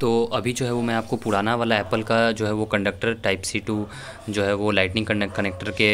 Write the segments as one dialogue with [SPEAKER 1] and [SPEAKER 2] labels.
[SPEAKER 1] तो अभी जो है वो मैं आपको पुराना वाला एप्पल का जो है वो कंडक्टर टाइप सी टू जो है वो लाइटनिंग कनेक्टर के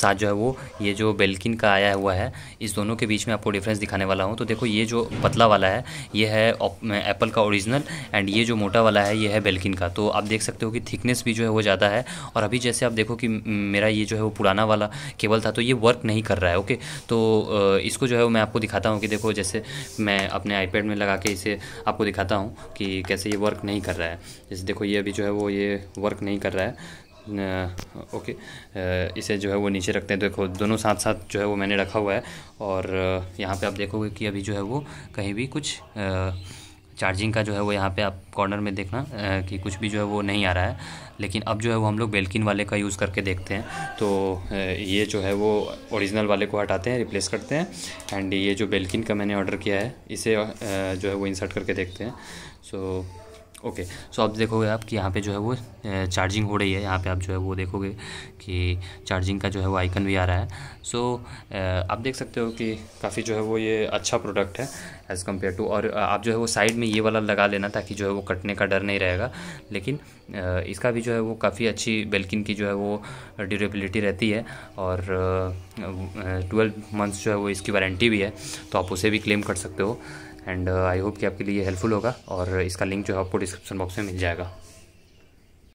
[SPEAKER 1] साथ जो है वो ये जो बेल्किन का आया हुआ है इस दोनों के बीच में आपको डिफरेंस दिखाने वाला हूँ तो देखो ये जो पतला वाला है ये है एप्पल का ओरिजिनल एंड ये जो मोटा वाला है ये है बेल्किन का तो आप देख सकते हो कि थिकनेस भी जो है वो ज़्यादा है और अभी जैसे आप देखो कि मेरा ये जो है वो पुराना वाला केबल था तो ये वर्क नहीं कर रहा है ओके तो इसको जो है वो मैं आपको दिखाता हूँ कि देखो जैसे मैं अपने आईपैड में लगा के इसे आपको दिखाता हूँ कि कैसे ये वर्क नहीं कर रहा है जैसे देखो ये अभी जो है वो ये वर्क नहीं कर रहा है ओके इसे जो है वो नीचे रखते हैं देखो दोनों साथ साथ जो है वो मैंने रखा हुआ है और यहाँ पे आप देखोगे कि अभी जो है वो कहीं भी कुछ चार्जिंग का जो है वो यहाँ पे आप कॉर्नर में देखना कि कुछ भी जो है वो नहीं आ रहा है लेकिन अब जो है वो हम लोग बेल्किन वाले का यूज़ करके देखते हैं तो ये जो है वो ओरिजिनल वाले को हटाते हैं रिप्लेस करते हैं एंड ये जो बेल्किन का मैंने ऑर्डर किया है इसे जो है वो इंसर्ट करके देखते हैं सो so, ओके सो आप देखोगे आप कि यहाँ पे जो है वो चार्जिंग हो रही है यहाँ पे आप जो है वो देखोगे कि चार्जिंग का जो है वो आइकन भी आ रहा है सो so, आप देख सकते हो कि काफ़ी जो है वो ये अच्छा प्रोडक्ट है एज़ कम्पेयर टू और आप जो है वो साइड में ये वाला लगा लेना ताकि जो है वो कटने का डर नहीं रहेगा लेकिन इसका भी जो है वो काफ़ी अच्छी बेल्किन की जो है वो ड्यूरेबिलिटी रहती है और ट्वेल्व मंथ्स जो है वो इसकी वारंटी भी है तो आप उसे भी क्लेम कर सकते हो एंड आई होप कि आपके लिए हेल्पफुल होगा और इसका लिंक जो है आपको डिस्क्रिप्शन बॉक्स में मिल जाएगा